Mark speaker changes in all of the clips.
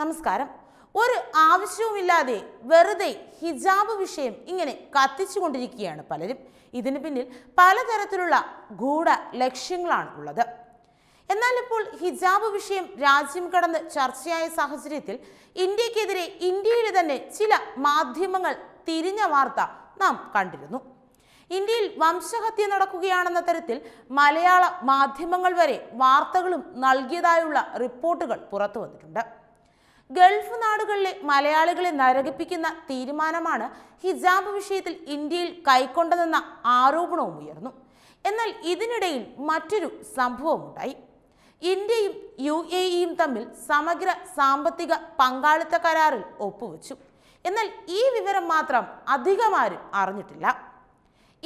Speaker 1: നമസ്കാരം ഒരു ആവശ്യവുമില്ലാതെ വെറുതെ ഹിജാബ് വിഷയം ഇങ്ങനെ കത്തിച്ചുകൊണ്ടിരിക്കുകയാണ് പലരും ഇതിന് പിന്നിൽ പലതരത്തിലുള്ള ഗൂഢ ലക്ഷ്യങ്ങളാണ് ഉള്ളത് എന്നാൽ ഇപ്പോൾ ഹിജാബ് വിഷയം രാജ്യം കടന്ന് ചർച്ചയായ സാഹചര്യത്തിൽ ഇന്ത്യക്കെതിരെ ഇന്ത്യയിൽ തന്നെ ചില മാധ്യമങ്ങൾ തിരിഞ്ഞ വാർത്ത നാം കണ്ടിരുന്നു ഇന്ത്യയിൽ വംശഹത്യ നടക്കുകയാണെന്ന തരത്തിൽ മലയാള മാധ്യമങ്ങൾ വരെ വാർത്തകളും നൽകിയതായുള്ള റിപ്പോർട്ടുകൾ പുറത്തു വന്നിട്ടുണ്ട് ഗൾഫ് നാടുകളിലെ മലയാളികളെ നരകിപ്പിക്കുന്ന തീരുമാനമാണ് ഹിജാബ് വിഷയത്തിൽ ഇന്ത്യയിൽ കൈക്കൊണ്ടതെന്ന ആരോപണവും ഉയർന്നു എന്നാൽ ഇതിനിടയിൽ മറ്റൊരു സംഭവമുണ്ടായി ഇന്ത്യയും യു എ ഇയും തമ്മിൽ സമഗ്ര സാമ്പത്തിക പങ്കാളിത്ത കരാറിൽ ഒപ്പുവച്ചു എന്നാൽ ഈ വിവരം മാത്രം അധികമാരും അറിഞ്ഞിട്ടില്ല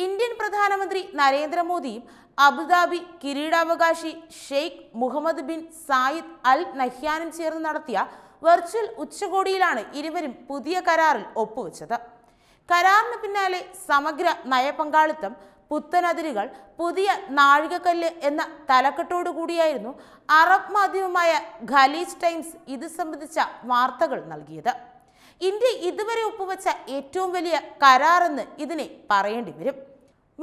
Speaker 1: ഇന്ത്യൻ പ്രധാനമന്ത്രി നരേന്ദ്രമോദിയും അബുദാബി കിരീടാവകാശി Sheikh Mohammed bin Zayed Al നഹ്യാനും ചേർന്ന് നടത്തിയ വെർച്വൽ ഉച്ചകോടിയിലാണ് ഇരുവരും പുതിയ കരാറിൽ ഒപ്പുവെച്ചത് കരാറിന് പിന്നാലെ സമഗ്ര നയപങ്കാളിത്തം പുത്തനതിരുകൾ പുതിയ നാഴികക്കല്ല് എന്ന തലക്കെട്ടോടു കൂടിയായിരുന്നു അറബ് മാധ്യമമായ ഖലീജ് ടൈംസ് ഇത് സംബന്ധിച്ച വാർത്തകൾ നൽകിയത് ഇന്ത്യ ഇതുവരെ ഒപ്പുവെച്ച ഏറ്റവും വലിയ കരാറെന്ന് ഇതിനെ പറയേണ്ടി വരും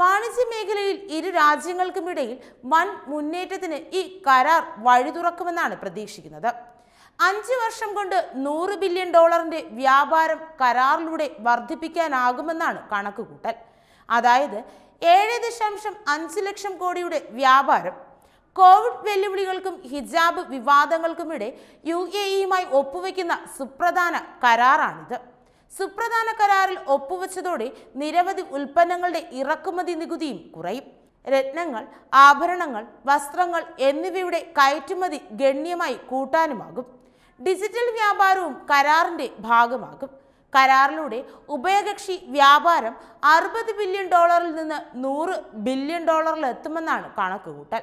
Speaker 1: വാണിജ്യ മേഖലയിൽ ഇരു രാജ്യങ്ങൾക്കുമിടയിൽ വൻ മുന്നേറ്റത്തിന് ഈ കരാർ വഴി തുറക്കുമെന്നാണ് പ്രതീക്ഷിക്കുന്നത് അഞ്ച് വർഷം കൊണ്ട് നൂറ് ബില്യൺ ഡോളറിന്റെ വ്യാപാരം കരാറിലൂടെ വർദ്ധിപ്പിക്കാനാകുമെന്നാണ് കണക്കുകൂട്ടൽ അതായത് ഏഴ് ദശാംശം അഞ്ച് ലക്ഷം കോടിയുടെ വ്യാപാരം കോവിഡ് വെല്ലുവിളികൾക്കും ഹിജാബ് വിവാദങ്ങൾക്കുമിടെ യു എ ഇയുമായി ഒപ്പുവെക്കുന്ന സുപ്രധാന കരാറാണിത് സുപ്രധാന കരാറിൽ ഒപ്പുവെച്ചതോടെ നിരവധി ഉൽപ്പന്നങ്ങളുടെ ഇറക്കുമതി നികുതിയും കുറയും രത്നങ്ങൾ ആഭരണങ്ങൾ വസ്ത്രങ്ങൾ എന്നിവയുടെ കയറ്റുമതി ഗണ്യമായി കൂട്ടാനുമാകും ഡിജിറ്റൽ വ്യാപാരവും കരാറിന്റെ ഭാഗമാകും കരാറിലൂടെ ഉഭയകക്ഷി വ്യാപാരം അറുപത് ബില്യൺ ഡോളറിൽ നിന്ന് നൂറ് ബില്യൺ ഡോളറിൽ എത്തുമെന്നാണ് കണക്കുകൂട്ടൽ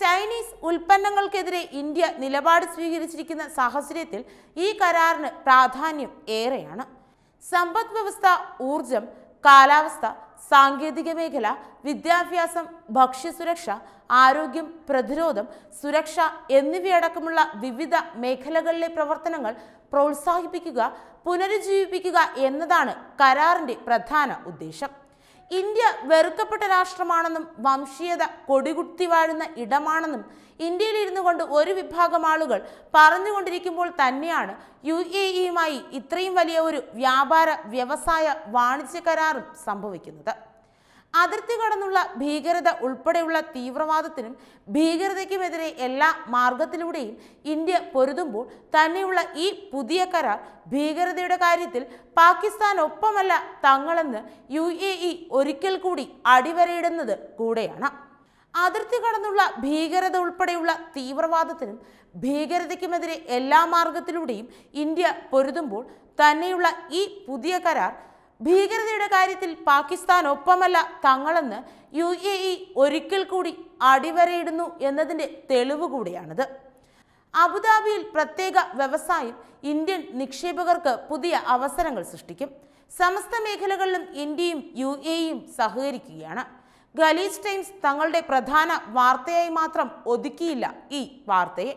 Speaker 1: ചൈനീസ് ഉൽപ്പന്നങ്ങൾക്കെതിരെ ഇന്ത്യ നിലപാട് സ്വീകരിച്ചിരിക്കുന്ന സാഹചര്യത്തിൽ ഈ കരാറിന് പ്രാധാന്യം ഏറെയാണ് സമ്പദ് വ്യവസ്ഥ ഊർജം കാലാവസ്ഥ സാങ്കേതിക മേഖല വിദ്യാഭ്യാസം ഭക്ഷ്യസുരക്ഷ ആരോഗ്യം പ്രതിരോധം സുരക്ഷ എന്നിവയടക്കമുള്ള വിവിധ മേഖലകളിലെ പ്രവർത്തനങ്ങൾ പ്രോത്സാഹിപ്പിക്കുക പുനരുജ്ജീവിപ്പിക്കുക എന്നതാണ് കരാറിൻ്റെ പ്രധാന ഉദ്ദേശം ഇന്ത്യ വെറുക്കപ്പെട്ട രാഷ്ട്രമാണെന്നും വംശീയത കൊടികുത്തി വാഴുന്ന ഇടമാണെന്നും ഇന്ത്യയിൽ ഇരുന്നു കൊണ്ട് ഒരു വിഭാഗം ആളുകൾ പറഞ്ഞുകൊണ്ടിരിക്കുമ്പോൾ തന്നെയാണ് യു എ ഇയുമായി ഇത്രയും വലിയ ഒരു വ്യാപാര വ്യവസായ വാണിജ്യ കരാറും സംഭവിക്കുന്നത് അതിർത്തി കടന്നുള്ള ഭീകരത ഉൾപ്പെടെയുള്ള തീവ്രവാദത്തിനും ഭീകരതയ്ക്കുമെതിരെ എല്ലാ മാർഗത്തിലൂടെയും ഇന്ത്യ പൊരുതുമ്പോൾ തന്നെയുള്ള ഈ പുതിയ കരാർ ഭീകരതയുടെ കാര്യത്തിൽ പാകിസ്ഥാൻ ഒപ്പമല്ല തങ്ങളെന്ന് യു ഒരിക്കൽ കൂടി അടിവരയിടുന്നത് കൂടെയാണ് അതിർത്തി കടന്നുള്ള ഭീകരത ഉൾപ്പെടെയുള്ള തീവ്രവാദത്തിനും ഭീകരതയ്ക്കുമെതിരെ എല്ലാ മാർഗത്തിലൂടെയും ഇന്ത്യ പൊരുതുമ്പോൾ തന്നെയുള്ള ഈ പുതിയ കരാർ ഭീകരതയുടെ കാര്യത്തിൽ പാകിസ്ഥാൻ ഒപ്പമല്ല തങ്ങളെന്ന് യു എ ഇ ഒരിക്കൽ കൂടി അടിവരയിടുന്നു എന്നതിൻ്റെ തെളിവ് കൂടിയാണിത് അബുദാബിയിൽ പ്രത്യേക വ്യവസായം ഇന്ത്യൻ നിക്ഷേപകർക്ക് പുതിയ അവസരങ്ങൾ സൃഷ്ടിക്കും സമസ്ത മേഖലകളിലും ഇന്ത്യയും യു എയും സഹകരിക്കുകയാണ് ഗലീസ് ടൈംസ് തങ്ങളുടെ പ്രധാന വാർത്തയായി മാത്രം ഒതുക്കിയില്ല ഈ വാർത്തയെ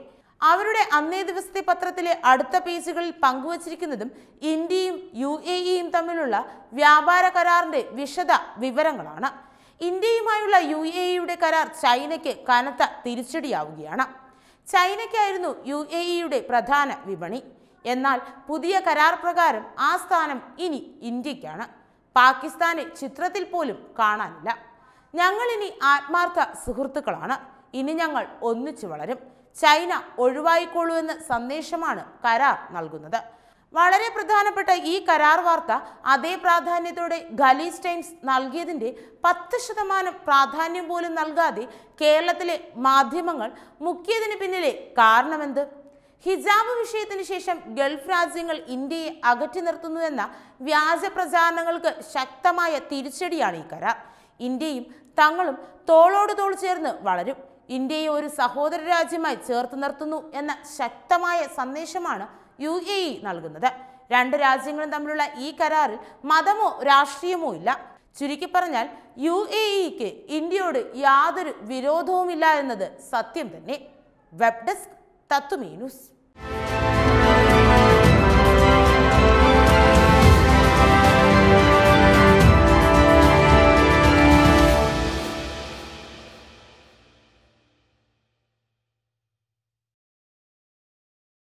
Speaker 1: അവരുടെ അന്നേ ദിവസത്തെ പത്രത്തിലെ അടുത്ത പേജുകളിൽ പങ്കുവച്ചിരിക്കുന്നതും ഇന്ത്യയും യു എ ഇയും തമ്മിലുള്ള വ്യാപാര കരാറിന്റെ വിശദ വിവരങ്ങളാണ് ഇന്ത്യയുമായുള്ള യു എ ഇയുടെ കരാർ ചൈനയ്ക്ക് കനത്ത തിരിച്ചടിയാവുകയാണ് ചൈനയ്ക്കായിരുന്നു യു എ ഇയുടെ പ്രധാന വിപണി എന്നാൽ പുതിയ കരാർ പ്രകാരം ആ സ്ഥാനം ഇനി ഇന്ത്യക്കാണ് പാകിസ്ഥാനെ ചിത്രത്തിൽ പോലും കാണാനില്ല ഞങ്ങളിനി ആത്മാർത്ഥ സുഹൃത്തുക്കളാണ് ഇനി ഞങ്ങൾ ഒന്നിച്ചു വളരും ചൈന ഒഴിവായിക്കോളൂ എന്ന സന്ദേശമാണ് കരാർ നൽകുന്നത് വളരെ പ്രധാനപ്പെട്ട ഈ കരാർ വാർത്ത അതേ പ്രാധാന്യത്തോടെ ഗലീസ് ടൈംസ് നൽകിയതിൻ്റെ പത്ത് ശതമാനം പ്രാധാന്യം പോലും നൽകാതെ കേരളത്തിലെ മാധ്യമങ്ങൾ മുക്കിയതിന് പിന്നിലെ കാരണമെന്ത് ഹിജാബ് വിഷയത്തിന് ശേഷം ഗൾഫ് രാജ്യങ്ങൾ ഇന്ത്യയെ അകറ്റി നിർത്തുന്നുവെന്ന വ്യാജ പ്രചാരണങ്ങൾക്ക് ശക്തമായ തിരിച്ചടിയാണ് ഈ കരാർ ഇന്ത്യയും തങ്ങളും തോളോട് തോൾ ചേർന്ന് വളരും ഇന്ത്യയെ ഒരു സഹോദര രാജ്യമായി ചേർത്ത് നിർത്തുന്നു എന്ന ശക്തമായ സന്ദേശമാണ് യു എ ഇ നൽകുന്നത് രണ്ട് രാജ്യങ്ങളും തമ്മിലുള്ള ഈ കരാറിൽ മതമോ രാഷ്ട്രീയമോ ഇല്ല ചുരുക്കി പറഞ്ഞാൽ യു എ ഇക്ക് ഇന്ത്യയോട് യാതൊരു വിരോധവുമില്ല എന്നത് സത്യം തന്നെ വെബ് ഡെസ്ക് തത്തുമീനുസ് ന്യൂസ്